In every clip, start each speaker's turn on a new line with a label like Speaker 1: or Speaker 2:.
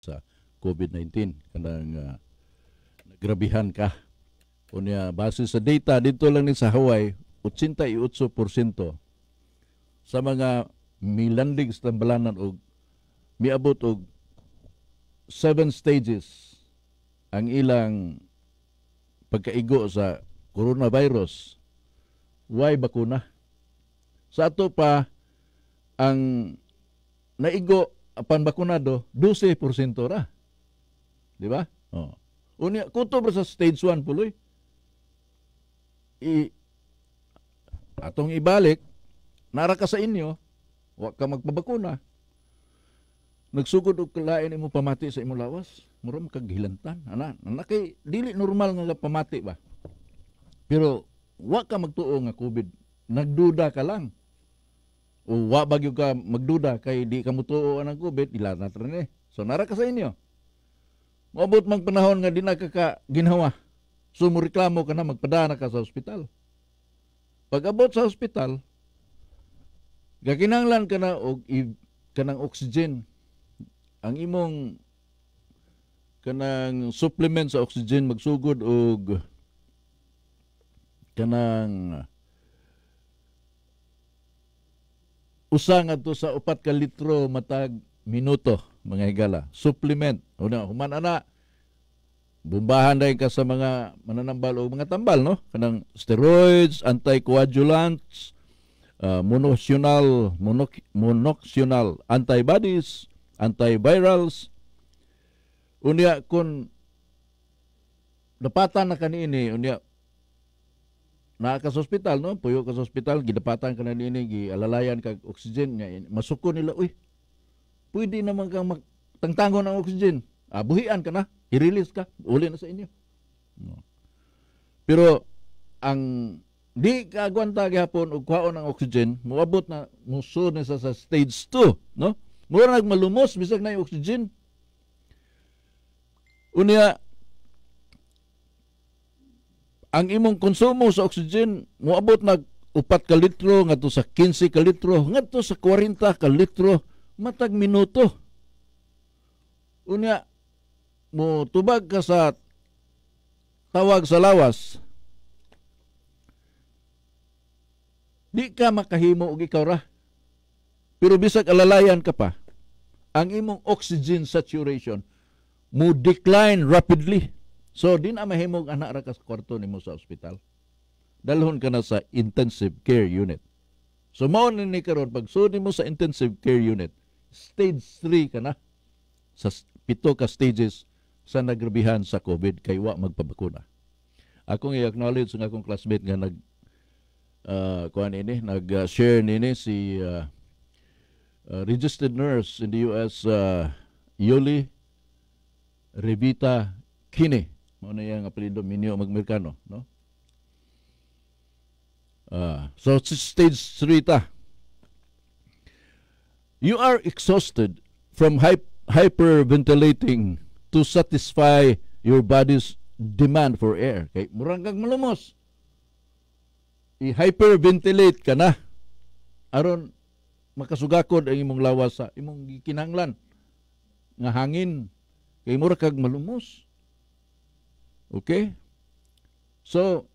Speaker 1: sa COVID-19 kanang uh, nagrabihan ka unya base sa data dito lang ni sa Hawaii 88% sa mga milanding sa tambalanan og miabot og 7 stages ang ilang pagkaigo sa coronavirus why bakuna sa ato pa ang naigo Ah, panbakunado, 12% ra. Di ba? Oh. Unya, kuto sa stage 1 puloy. I, atong ibalik, nara ka sa inyo, wa ka magpabakuna. Nagsugod og kalain imo pamati sa imong lawas, mura makagilantan. Ana, ana kay dili normal nga pamati ba. Pero wa ka magtuo nga COVID, nagduda ka lang wa bagyo ka magduda kay di ka mutuo anang COVID, ilata tra ni. So nara ka sa inyo. Mabot mang panahon nga di ka ginawa. Sumureklamo ka na magpadana ka sa ospital. Pag abot sa ospital, gakinanglan ka na og kanang oxygen. Ang imong kanang supplement sa oxygen magsugod og kanang usa nga sa upat ka litro matag minuto mga higala supplement una human ana bumbahan dai ka sa mga mananambal o mga tambal no kanang steroids anticoagulants uh, ah, monoxional monoc monoxional antibodies antivirals unya kun napatan na kaniini unya naa ka sa ospital no puyo ka sa ospital gidapatan ka na niini eh, gialalayan kag oxygen nga eh, masuko nila uy pwede naman kang magtangtangon ang oxygen abuhian ah, ka na i-release ka uli na sa inyo no. pero ang di ka agwanta gihapon og kuhaon ang oxygen moabot na musod na sa, sa stage 2 no mura nagmalumos bisag na yung oxygen unya ang imong konsumo sa oxygen moabot nag 4 ka litro ngadto sa 15 ka litro ngadto sa 40 ka litro matag minuto unya mo tubag ka sa tawag sa lawas di ka makahimo og ikaw ra pero bisag alalayan ka pa ang imong oxygen saturation mo decline rapidly So, din na mahimog anak ra kas kwarto nimo sa ospital. Dalhon ka na sa intensive care unit. So, mao na ni karon pag sudi mo sa intensive care unit, stage 3 ka na sa pito ka stages sa nagrabihan sa COVID kay wa magpabakuna. Akong i-acknowledge ng akong classmate nga nag uh, ah, kuan ini nag-share nini si uh, uh, registered nurse in the US uh, Yoli Revita Kine Mao na yang apelido Minyo Magmerkano, no? Uh, so stage 3 ta. You are exhausted from hy hyperventilating to satisfy your body's demand for air. Kay murang kag malumos. I-hyperventilate ka na aron makasugakod ang imong lawas sa imong gikinahanglan nga hangin kay mura kag malumos. Okay? So,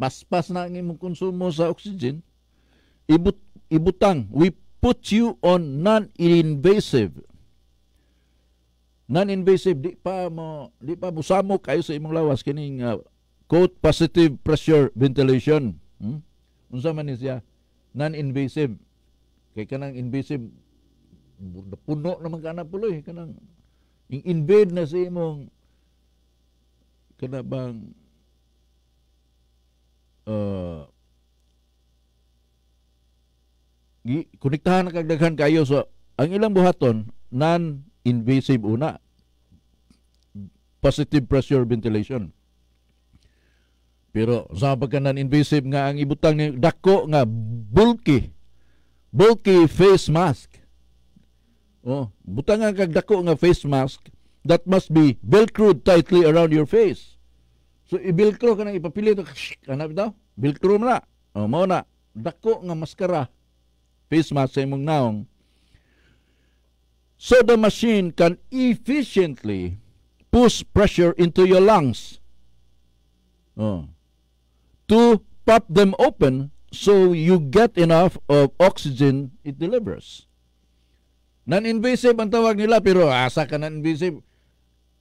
Speaker 1: paspas na ang imong konsumo sa oxygen, ibut, ibutang, we put you on non-invasive. Non-invasive, di pa mo, di pa mo samok kayo sa imong lawas, kining uh, quote, positive pressure ventilation. Hmm? Unsa man siya? Non-invasive. Kay kanang invasive, puno naman ka na puloy, kanang, invade na sa imong kana bang uh, konektahan na kagdaghan kayo so ang ilang buhaton non-invasive una positive pressure ventilation pero sa pagkanan invasive nga ang ibutang ni dako nga bulky bulky face mask oh butang nga kag dako nga face mask that must be velcroed tightly around your face. So, i-velcro ka nang ipapilit. Hanap ito? Velcro mo na. Oh, o, mo na. Dako nga maskara. Face mask sa imong naong. So, the machine can efficiently push pressure into your lungs. O. Oh. To pop them open so you get enough of oxygen it delivers. Non-invasive ang tawag nila pero asa ka non-invasive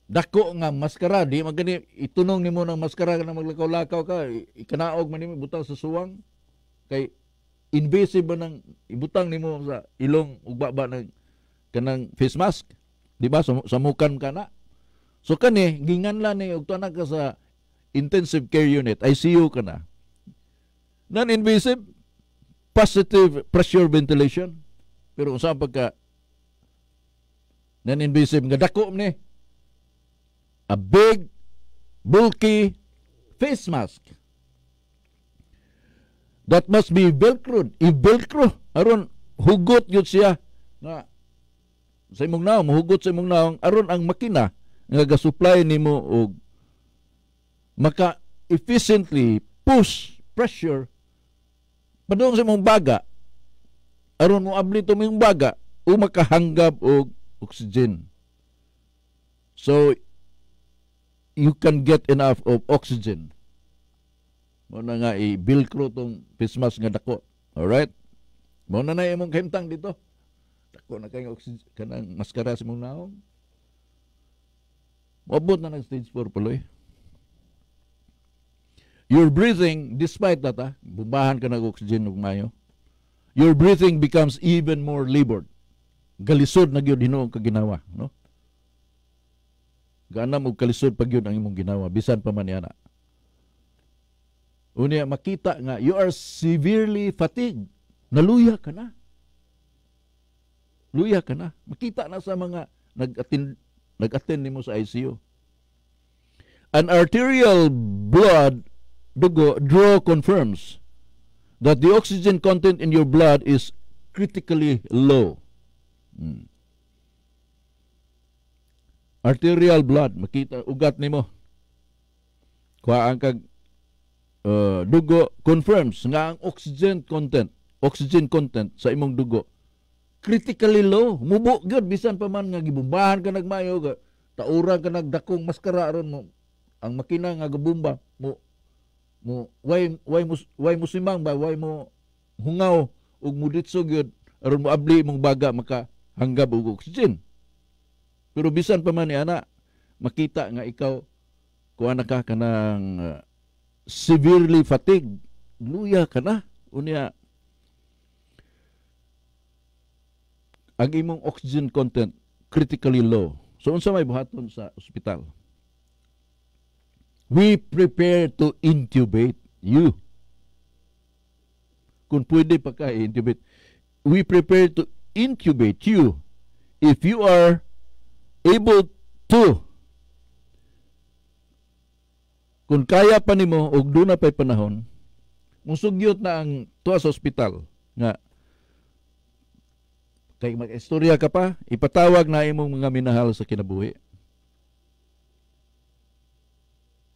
Speaker 1: dako nga maskara di magani itunong nimo ng maskara na maglakaw-lakaw ka ikanaog man nimo butang sa suwang kay invasive ba nang ibutang nimo sa ilong ug baba nang kanang face mask di ba samukan ka na so kani ginganlan ni og tuanak ka sa intensive care unit ICU ka na non invasive positive pressure ventilation pero unsa pagka non invasive nga dako ni a big, bulky face mask that must be velcroed. I-velcro. Aron, hugot yun siya na sa imong naong, hugot sa imong naong, aron ang makina nga gasupply nimo og maka efficiently push pressure padung sa imong baga aron mo to mo yung baga o makahanggab og oxygen so you can get enough of oxygen. Muna nga i-bilcro tong face nga dako. Alright? Muna na imong kahimtang dito. Dako na kay oxygen kanang maskara sa mong naong. Mabot na ng stage 4 puloy. Your breathing, despite that, ah, bumahan ka ng oxygen ug mayo, your breathing becomes even more labored. Galisod na gyud hinuon ka ginawa, no? Gaanam og kalisod pag yun ang imong ginawa bisan pa man yana. Unya makita nga you are severely fatigued. Naluya ka na. Luya ka na. Makita na sa mga nag-attend nag-attend nimo sa ICU. An arterial blood dugo draw confirms that the oxygen content in your blood is critically low. Hmm arterial blood makita ugat nimo kuhaan kag uh, dugo confirms nga ang oxygen content oxygen content sa imong dugo critically low mubo gyud bisan pa man nga gibumbahan ka nagmayo ka taura ka nagdakong maskara aron mo ang makina nga gabumba mo mo way way mo way mo simang ba way mo hungaw ug muditso gyud aron mo abli imong baga maka hanggab og oxygen pero bisan pa man ni ana, makita nga ikaw kuan ka kanang uh, ah, severely fatigued, luya ka na unya ang imong oxygen content critically low. So unsa may buhaton sa ospital? We prepare to intubate you. Kung pwede pa ka intubate. We prepare to intubate you if you are able to kung kaya pa nimo og duna pay panahon musugyot na ang tuwa sa ospital nga kay istorya ka pa ipatawag na imong mga minahal sa kinabuhi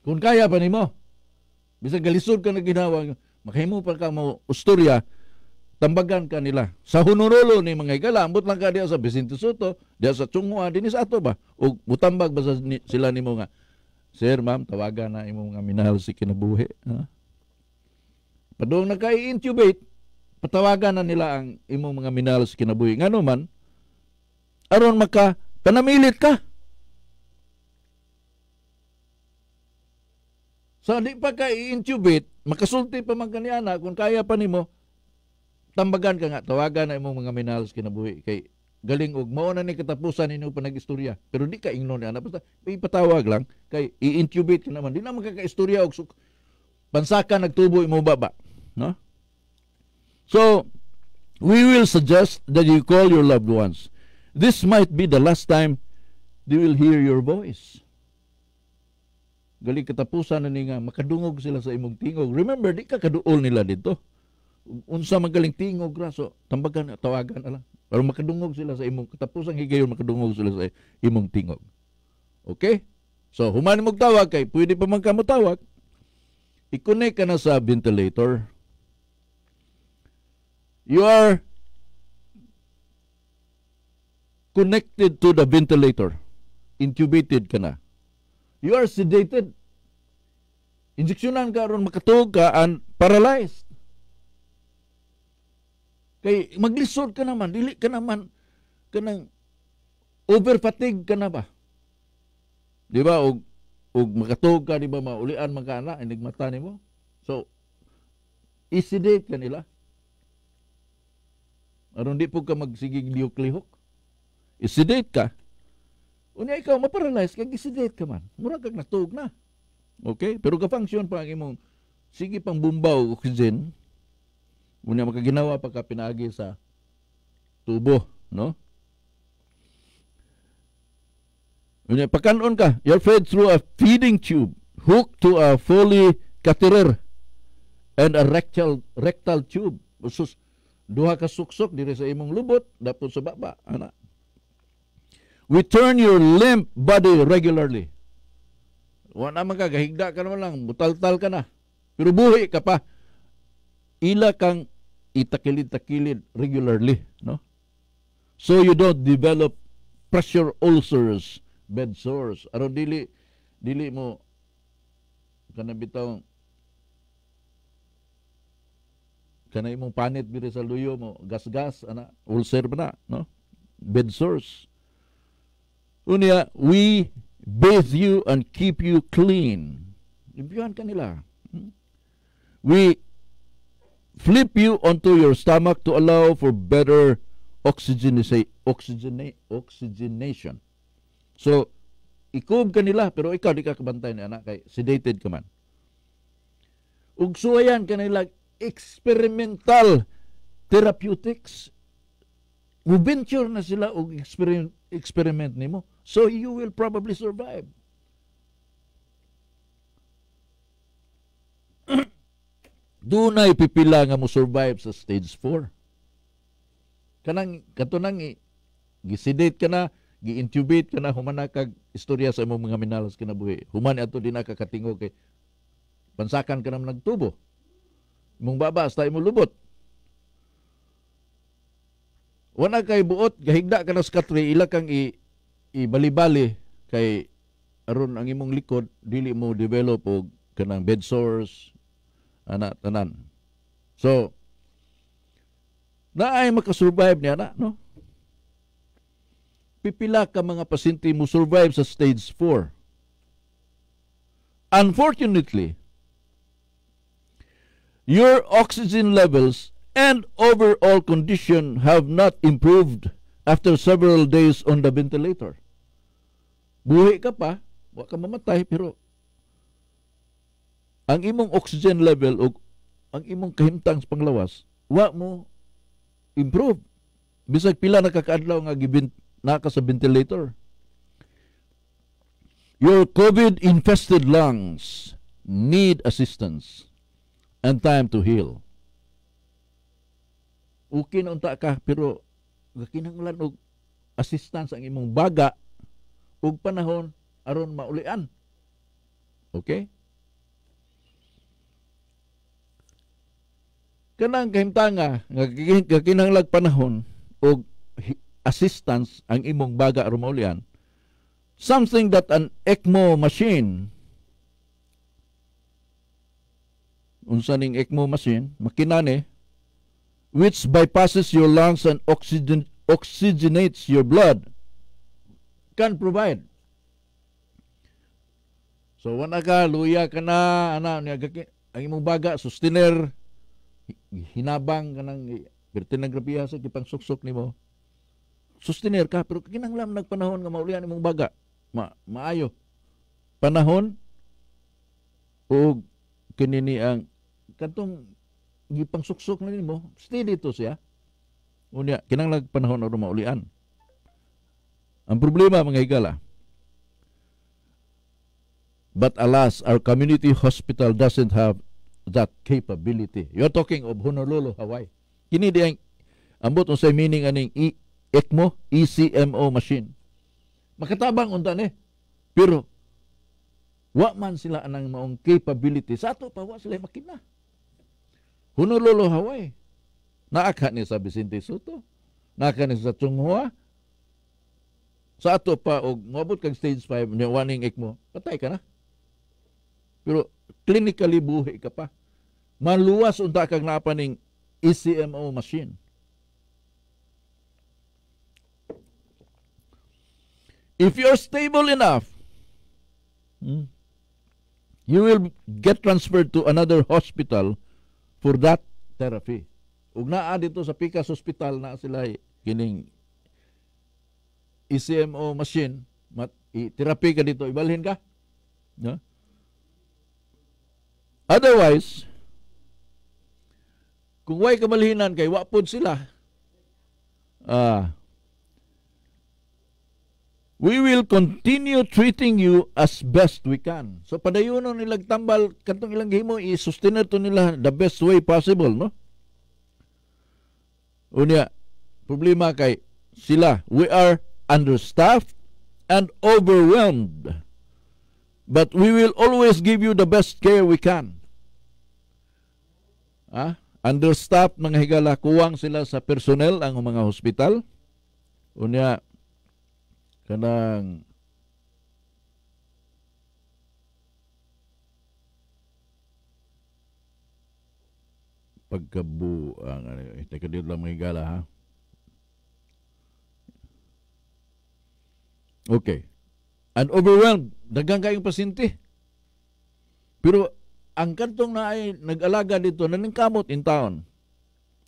Speaker 1: kung kaya pa nimo bisag galisod ka na ginawa makahimo pa ka mo istorya tambagan ka nila. Sa Honolulu ni mga higala, ambot lang ka diya sa Vicente Soto, diya sa Chunghua, dinis ato ba? O mutambag ba ni, sila ni nga, Sir, ma'am, tawagan na imong nga minahal si kinabuhi. Ha? Padung na intubate, patawagan na nila ang imong mga minahal si kinabuhi. Nga naman, aron maka panamilit ka. Sa so, di pa ka intubate makasulti pa man kaniana kung kaya pa ni mo, tambagan ka nga, tawagan na imong mga minalos kinabuhi kay galing og mao na ni katapusan inyo panag-istorya pero di ka ingnon ana basta ipatawag lang kay i-intubate ka naman di na magkaka-istorya og pansaka nagtubo imo baba no so we will suggest that you call your loved ones this might be the last time they will hear your voice galing katapusan na ni nga makadungog sila sa imong tingog remember di ka kaduol nila dito unsa magaling tingog ra so tambagan tawagan ala para makadungog sila sa imong katapusan higayon makadungog sila sa imong tingog okay so human mo tawag kay pwede pa man ka mo tawag i-connect ka na sa ventilator you are connected to the ventilator intubated ka na you are sedated injeksyonan ka ron makatog ka and paralyzed Kay maglisod ka naman, dili ka naman kanang overfatig ka na ba? Di ba? Og, og makatog ka, di ba? Maulian magkana ka na, inigmata ni mo. So, isidate ka nila. Aron di po ka magsigig lihok-lihok. Isidate ka. Unya ikaw, maparalyze ka, isidate ka man. Murag kag natog na. Okay? Pero ka-function pa ang imong sige pang bumbaw oxygen, unya makaginawa pagka pinaagi sa tubo, no? Unya pakanon ka, you're fed through a feeding tube hooked to a fully catheter and a rectal rectal tube. Usus duha ka suksok diri sa imong lubot dapot sa baba, ana. We turn your limp body regularly. Wa na man ka gahigda ka naman lang, butaltal ka na. Pero buhi ka pa. Ila kang itakilid-takilid regularly, no? So you don't develop pressure ulcers, bed sores. Aron dili dili mo kana bitaw kana imong panit diri sa luyo mo, gasgas ana, ulcer ba na, no? Bed sores. Unya, we bathe you and keep you clean. Ibiyuan kanila. Hmm? We flip you onto your stomach to allow for better oxygen oxygenisa- oxygena- oxygenation. So, ikub kanila pero ikaw di ka kabantay ni anak kay sedated ka man. Ug suwayan kanila experimental therapeutics. Mo venture na sila og experiment, experiment nimo. So you will probably survive. dunay pipila nga mo survive sa stage 4. Kanang katunang gisedate ka na, gi-intubate ka na, humana kag istorya sa imong mga minalas kinabuhi. Human ato din nakakatingog kay pansakan ka naman nagtubo. Imong baba, hasta imong lubot. Wala kay buot, gahigda ka na sa katri, ila kang i, ibalibali kay aron ang imong likod, dili mo develop og kanang bed sores, ana tanan so na ay makasurvive niya na no pipila ka mga pasyente mo survive sa stage 4 unfortunately your oxygen levels and overall condition have not improved after several days on the ventilator. Buhi ka pa, wa ka mamatay, pero ang imong oxygen level o ang imong kahimtang sa panglawas, wa mo improve. Bisag pila nakakaadlaw nga gibin naka sa ventilator. Your COVID-infested lungs need assistance and time to heal. Okay na unta ka, pero kinahanglan og assistance ang imong baga ug panahon aron maulian. Okay? kanang kahimtanga nga kakinanglag panahon og assistance ang imong baga rumaulian something that an ECMO machine unsa ning ECMO machine makinani which bypasses your lungs and oxygen oxygenates your blood can provide so wala ka luya ka na ana ang imong baga sustainer hinabang kanang pertinagrapiya ah, sa kipang suksok nimo Sustener ka pero kinanglam nagpanahon nga maulian imong baga ma maayo panahon o kinini ang katong gipang suksok na nimo steady to siya unya kinanglang panahon na maulian ang problema mga higala but alas our community hospital doesn't have that capability. You're talking of Honolulu, Hawaii. Kini di ang ambot unsay meaning aning e ECMO, ECMO machine. Makatabang unta ni. Pero wa man sila anang maong capability sa ato pa wa sila makina. Honolulu, Hawaii. Naaka ni sa Vicente Soto. Naaka ni sa Chunghua. Sa ato pa og moabot kag stage 5 nya waning ECMO. Patay ka na. Pero clinically buhi ka pa. Maluwas unta kag napaning ECMO machine. If you're stable enough, hmm, you will get transferred to another hospital for that therapy. Ug naa ah, dito sa Picas Hospital na sila kining ECMO machine, mat, i-therapy ka dito, ibalhin ka. No? Yeah? Otherwise, kung way kamalihinan kay wapod sila. Ah. Uh, we will continue treating you as best we can. So padayon nilang tambal katong ilang himo, i-sustain to nila the best way possible, no? Unya problema kay sila, we are understaffed and overwhelmed. But we will always give you the best care we can. Ah, understaff mga higala kuwang sila sa personnel ang mga hospital. Unya kanang pagkabu ang ano, eh, teka dito lang mga higala ha. Okay. And overwhelmed Dagang kayong pasinti. Pero ang kantong na ay nag-alaga dito, naningkamot in town,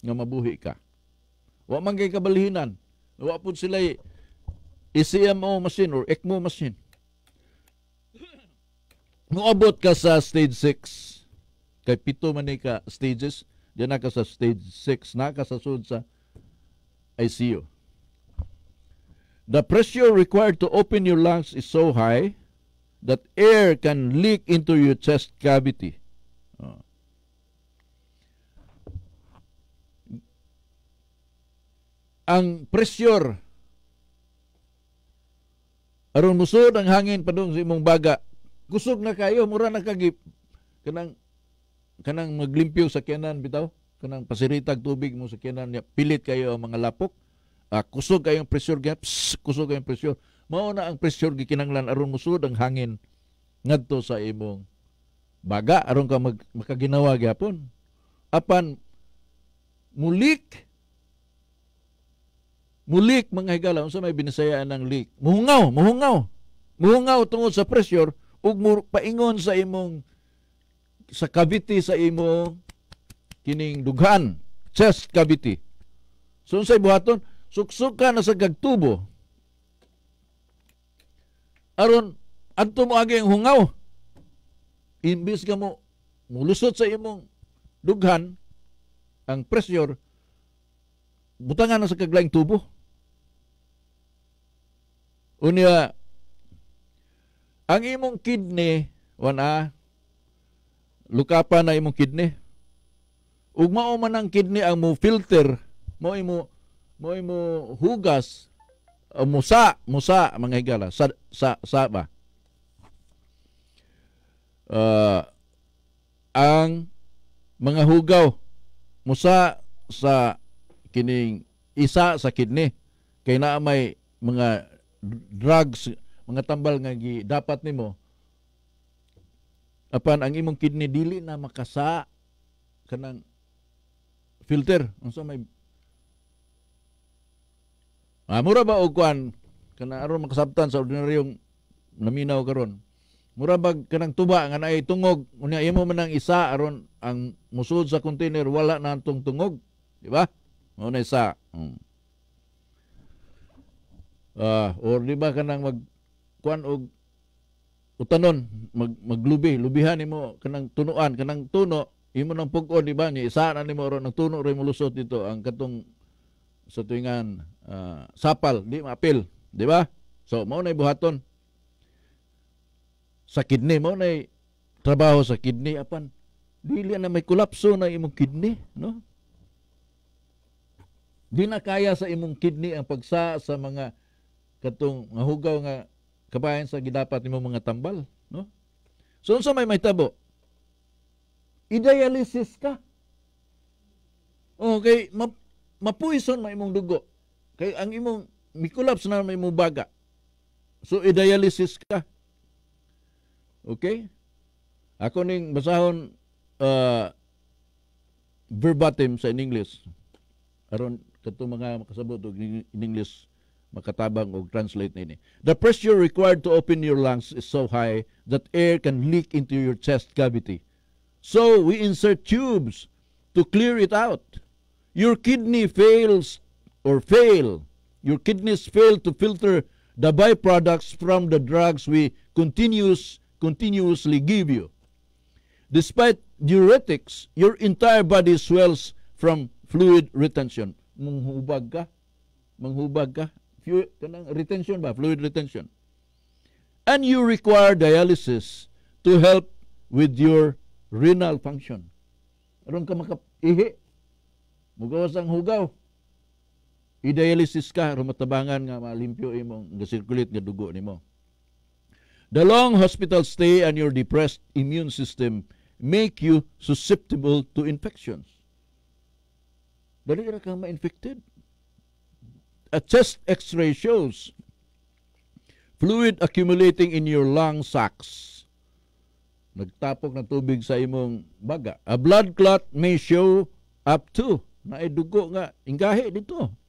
Speaker 1: nga mabuhi ka. Wa man kay kabalihinan. Wa pud sila ECMO machine or ECMO machine. Muabot ka sa stage 6. Kay pito man ka stages, diyan na ka sa stage 6, na ka sa sud sa ICU. The pressure required to open your lungs is so high that air can leak into your chest cavity. Oh. Ang pressure aron musod ang hangin padung sa imong baga. Kusog na kayo, mura na kagip. Kanang kanang maglimpyo sa kyanan bitaw, kanang pasiritag tubig mo sa kyanan, pilit kayo ang mga lapok. Ah, kusog kayong pressure gaps, kusog kayong pressure mao na ang pressure gikinanglan aron musud ang hangin ngadto sa imong baga aron ka mag, makaginawa gyapon apan mulik mulik mga higala unsa may binisayaan ng leak muhungaw muhungaw muhungaw tungod sa pressure ug paingon sa imong sa cavity sa imong kining dughan chest cavity so unsay buhaton suksok na sa gagtubo aron adto mo agi hungaw imbis ka mo mulusot sa imong dughan ang pressure butangan na sa kaglaing tubo unya ang imong kidney wana lukapan na imong kidney ug mao man ang kidney ang mo filter mo imo mo imo hugas uh, musa, musa mga higala sa sa ba Uh, ang mga hugaw musa sa kining isa sa kidney kay naa may mga drugs mga tambal nga gi dapat nimo apan ang imong kidney dili na makasa kanang filter unsa may Ah, mura ba og kuan kana aron makasabtan sa ordinaryong naminaw karon. Mura ba kanang tuba nga naay tungog unya imo man ang isa aron ang musud sa container wala na antong tungog, di ba? Mao na isa. Hmm. Ah, or di ba kanang mag kuan og utanon mag maglubi lubihan nimo kanang tunuan kanang tuno imo nang pugon di ba ni isa na nimo ron nagtuno ron mo lusot dito ang katong sa tuingan uh, sapal, di maapil, di ba? So mao nay buhaton. Sa kidney mao nay trabaho sa kidney apan dili na may kolapso na imong kidney, no? Di na kaya sa imong kidney ang pagsa sa mga katong mga hugaw nga kabayan sa gidapat imong mga tambal, no? So unsa may may tabo Idealisis ka. Okay, map mapuison may imong dugo. Kay ang imong mi collapse na may mubaga. So idealisis ka. Okay? Ako ning basahon uh, verbatim sa in English. Aron kadto mga makasabot og in English makatabang og translate nini. The pressure required to open your lungs is so high that air can leak into your chest cavity. So we insert tubes to clear it out. Your kidney fails or fail, your kidneys fail to filter the byproducts from the drugs we continuous, continuously give you. Despite diuretics, your entire body swells from fluid retention. Manghubag ka. Manghubag ka. Fluid, retention ba? Fluid retention. And you require dialysis to help with your renal function. Aron ka ihi. Mugawas ang hugaw. Idealisis ka, rumatabangan nga malimpyo imong gasirkulit nga dugo nimo. The long hospital stay and your depressed immune system make you susceptible to infections. Dali ra ka ma-infected. A chest x-ray shows fluid accumulating in your lung sacs. Nagtapok ng tubig sa imong baga. A blood clot may show up to. Naidugo nga. Ingahe dito.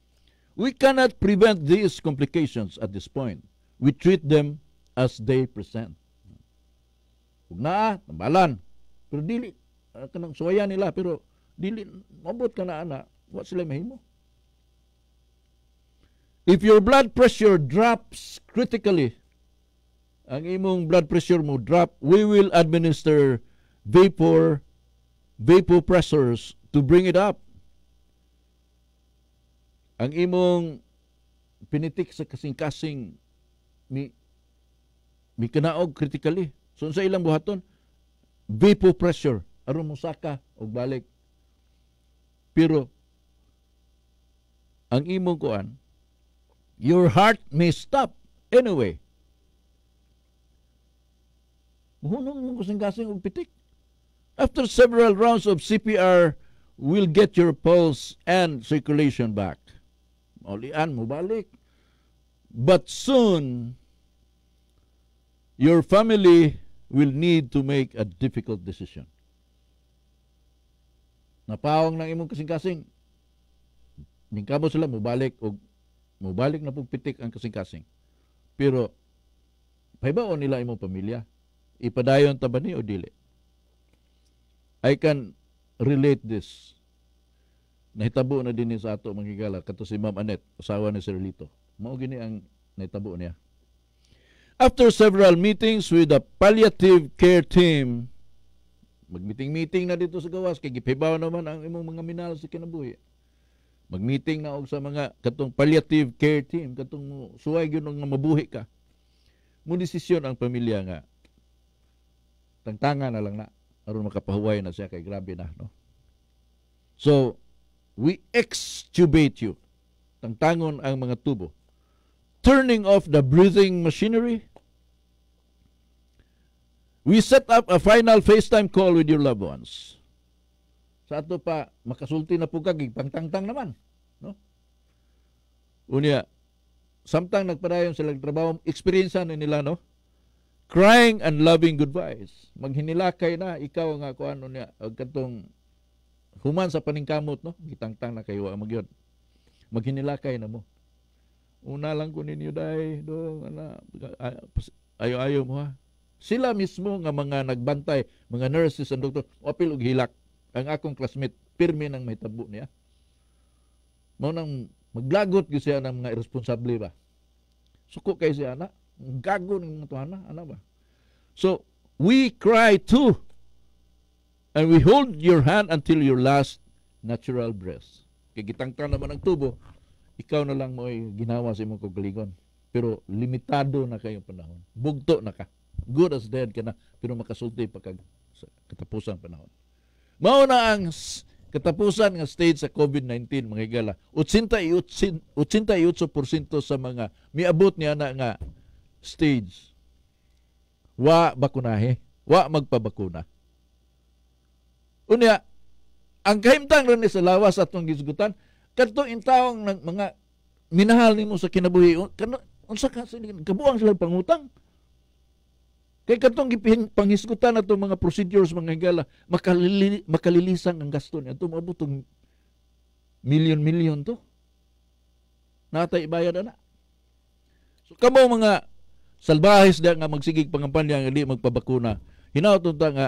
Speaker 1: We cannot prevent these complications at this point. We treat them as they present. Huwag na, tambalan. Pero dili, ah, kanang suwaya nila, pero dili, mabot ka na, ana. Wa sila mahimo. If your blood pressure drops critically, ang imong blood pressure mo drop, we will administer vapor vapopressors to bring it up. Ang imong pinitik sa kasing-kasing ni mi kanaog critically. So sa ilang buhaton, vapor pressure aron mo saka og balik. Pero ang imong kuan, your heart may stop anyway. Muhunong mong kasing-kasing og pitik. After several rounds of CPR, will get your pulse and circulation back. Maulian mo balik. But soon, your family will need to make a difficult decision. Napawang lang imong kasing-kasing. Ningkamo sila, mubalik o mubalik na pagpitik ang kasing-kasing. Pero, paibaon nila imong pamilya. Ipadayon ta ba ni o dili? I can relate this nahitabo na din sa ato mga higala kato si Ma'am Anet usawa ni Sir Lito mao gini ang nahitabo niya After several meetings with the palliative care team magmeeting-meeting na dito sa gawas kay gipibaw naman ang imong mga minal sa kinabuhi magmeeting na og sa mga katong palliative care team katong suway gyud nga mabuhi ka mo desisyon ang pamilya nga tangtanga na lang na aron makapahuway na siya kay grabe na no So, we extubate you. Tangtangon ang mga tubo. Turning off the breathing machinery. We set up a final FaceTime call with your loved ones. Sa ato pa, makasulti na po kagig, pangtangtang naman. No? Unya, samtang nagpadayon silang trabaho, experience na nila, no? Crying and loving goodbyes. Maghinilakay na, ikaw nga kung ano niya, katong Human sa paningkamot, no? Gitangtang na kayo ang magyod. Maghinilakay na mo. Una lang ko ninyo dai do, ana, ayo-ayo mo ha. Sila mismo nga mga nagbantay, mga nurses and doktor, opil og hilak. Ang akong classmate, pirmi nang may tabo niya. Mao nang maglagot gyud siya nang mga irresponsible ba. Suko kay siya ana, gago ng mga tuana, ana ba. So, we cry too And we hold your hand until your last natural breath. Kagitangtang naman ang tubo, ikaw na lang mo ginawa sa imong kagalingon. Pero limitado na kayong panahon. Bugto na ka. Good as dead ka na, pero makasulti pa kag katapusan panahon. Mao na ang katapusan nga stage sa COVID-19 mga higala 88% sa mga miabot niya na nga stage wa bakunahe wa magpabakuna Unya, ang kahimtang rin sa lawas atong gisgutan, kadto intawang ng mga minahal nimo sa kinabuhi, kano, unsa ka kabuang sila pangutang. Kay katong panghisgutan na mga procedures mga higala, makalili, makalilisan ang gasto niya. Ito maabot million-million to. Natay ibayad na. So kamo mga salbahis na nga magsigig pangampanya nga di magpabakuna. Hinautong ta nga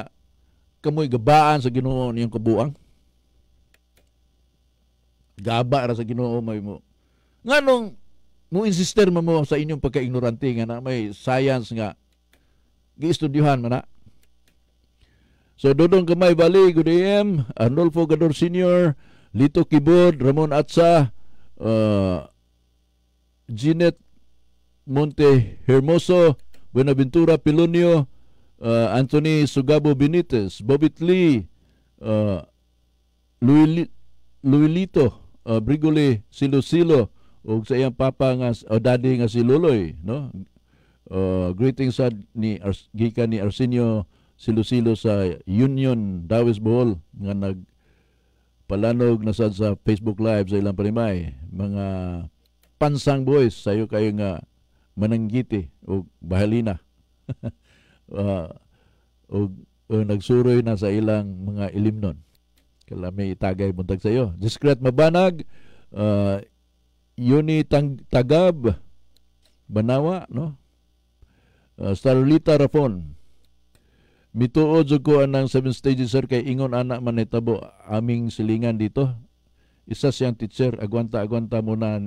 Speaker 1: kamoy gabaan sa Ginoo niyong kabuang. Gaba ra sa Ginoo may mo. Nganong mo insister man mo sa inyong pagka-ignorante nga na may science nga giistudyuhan man na. So Dodong Kamay Bali, good AM, Arnolfo Gador Senior Lito Keyboard, Ramon Atsa, uh, Jeanette Monte Hermoso, Buenaventura Pilonio, uh, Anthony Sugabo Benitez, Bobit Lee, uh, Luilito, uh, Brigole Silosilo, o sa iyang papa nga, o daddy nga si Luloy, no? Uh, greetings sa ni Ars, gika ni Arsenio Silosilo sa Union Dawes Bohol nga nag palanog na sad sa Facebook Live sa ilang panimay mga pansang boys sayo kayo nga mananggiti o bahalina uh, o, o nagsuroy na sa ilang mga ilimnon. Kala may itagay buntag sa iyo. Discreet mabanag, uh, yuni tang, tagab, banawa, no? Uh, Starlita Rafon, Mituod jud ko anang seven stages sir kay ingon anak man aming silingan dito. Isa siyang teacher agwanta agwanta mo na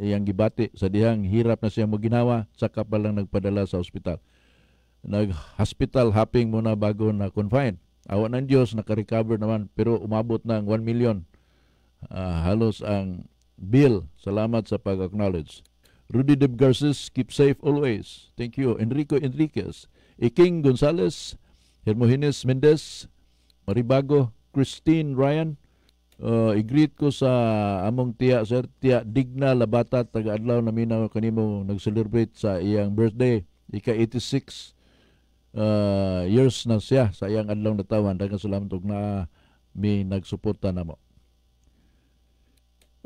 Speaker 1: iyang gibati sa dihang hirap na siya mo ginawa sa kapalang nagpadala sa ospital nag-hospital hopping muna bago na confined. Awa ng Diyos, nakarecover naman pero umabot ng 1 million. Uh, halos ang bill. Salamat sa pag-acknowledge. Rudy Deb Garces, keep safe always. Thank you. Enrico Enriquez, Iking Gonzalez, Hermogenes Mendez, Maribago, Christine Ryan, uh, i-greet ko sa among tiya, sir, tiya Digna Labata, taga-adlaw na minaw kanimo nag-celebrate sa iyang birthday, ika-86 uh, years na siya sa iyang adlaw natawan daghang salamat og naa mi nagsuporta namo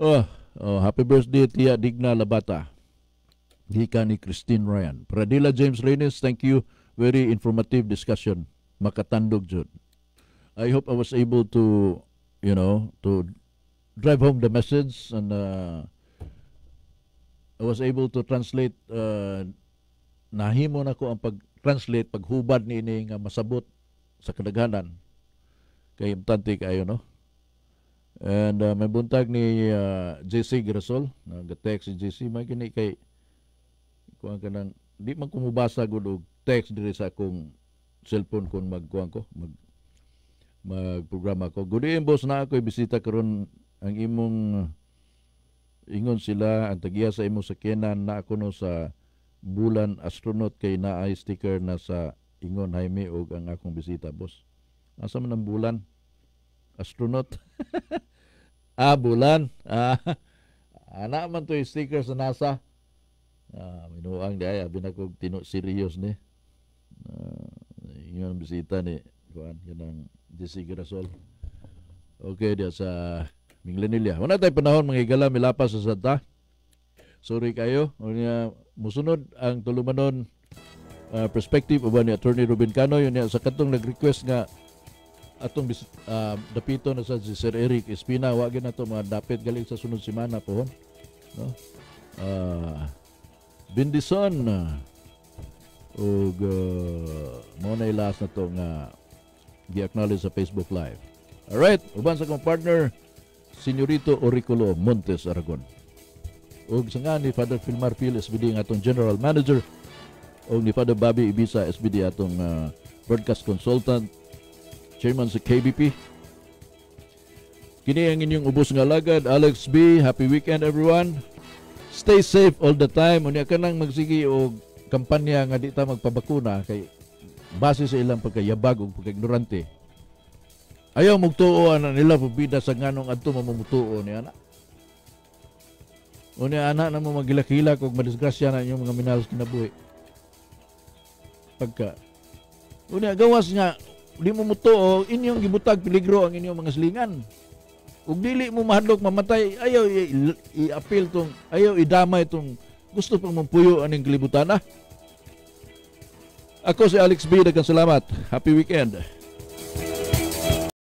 Speaker 1: oh, oh happy birthday Tia Digna Labata Hika ni Christine Ryan Pradila James Reynes thank you very informative discussion makatandog jud I hope I was able to you know to drive home the message and uh, I was able to translate uh, nahimo na ko ang pag translate paghubad ni ini nga masabot sa kadaghanan. Kay importante kayo, no? And uh, may buntag ni uh, JC Grasol, nag-text si JC, may kini kay kuan ka di man kumubasa gud og text diri sa akong cellphone kon magkuan ko, mag magprograma ko. Good evening boss na ako bisita karon ang imong ingon sila ang tagiya sa imong sakyanan na ako no sa bulan astronaut kay naay sticker na sa Ingon Jaime og ang akong bisita, boss. Asa man ang bulan? Astronaut? ah, bulan. Ah, ana man to sticker sa NASA. Ah, minuang dai abi na kog tino serious ni. Ah, ingon bisita ni kuan kanang Jesse Grasol. Okay, dia sa Minglanilla. Wala tay panahon mga higala milapas sa sadta sorry kayo unya ano musunod ang tulumanon uh, perspective uban ni attorney Ruben Cano yun niya sa katong nag-request nga atong uh, dapito na sa si Sir Eric Espina wa gyud nato mga dapat galing sa sunod semana po no uh, Bindison ug uh, na ilas na to nga gi-acknowledge sa Facebook Live. All right, uban sa kong partner Senyorito Oriculo Montes Aragon ug nga ni Father Filmar Pil SBD nga atong General Manager ug ni Father Bobby Ibiza SBD atong uh, broadcast consultant chairman sa KBP Kini ang inyong ubos nga lagad Alex B happy weekend everyone stay safe all the time unya kanang magsigi og kampanya nga di ta magpabakuna kay base sa ilang pagkayabag ug pagkaignorante ayaw mugtuo na nila pabida sa nganong adto mamamutuo niya na Una anak na mo magilakila kung madisgrasya na inyong mga minalos kinabuhi. Pagka. Una gawas nga, di mo mutuo, inyong gibutag peligro ang inyong mga silingan. Ug dili mo mahadlok mamatay, ayaw i-appeal tong, ayaw idamay tong gusto pang mampuyo aning kalibutan ah. Ako si Alex B. Dagan salamat. Happy weekend.